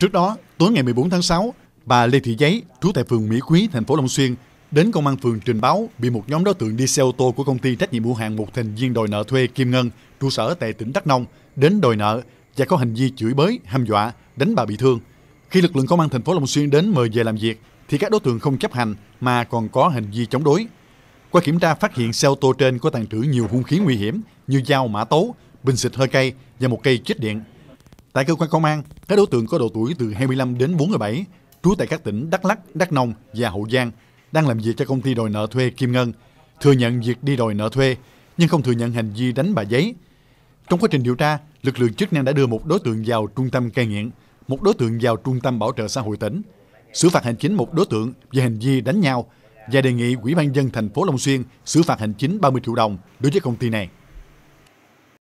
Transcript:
Trước đó, tối ngày 14 tháng 6, bà Lê Thị Giấy, trú tại phường Mỹ Quý, thành phố Long Xuyên, đến công an phường trình báo bị một nhóm đối tượng đi xe ô tô của công ty trách nhiệm hữu hạn một thành viên đòi nợ thuê Kim Ngân, trụ sở tại tỉnh Đắk Nông, đến đòi nợ và có hành vi chửi bới, hăm dọa, đánh bà bị thương. Khi lực lượng công an thành phố Long Xuyên đến mời về làm việc, thì các đối tượng không chấp hành mà còn có hành vi chống đối. Qua kiểm tra phát hiện xe ô tô trên có tàn trữ nhiều hung khí nguy hiểm như dao mã tấu, bình xịt hơi cay và một cây chích điện. Tại cơ quan công an, các đối tượng có độ tuổi từ 25 đến 47, trú tại các tỉnh Đắk lắc Đắk Nông và Hậu Giang, đang làm việc cho công ty đòi nợ thuê Kim Ngân, thừa nhận việc đi đòi nợ thuê, nhưng không thừa nhận hành vi đánh bà giấy. Trong quá trình điều tra, lực lượng chức năng đã đưa một đối tượng vào trung tâm cai nghiện, một đối tượng vào trung tâm bảo trợ xã hội tỉnh, xử phạt hành chính một đối tượng về hành vi đánh nhau và đề nghị Ủy ban dân thành phố Long Xuyên xử phạt hành chính 30 triệu đồng đối với công ty này.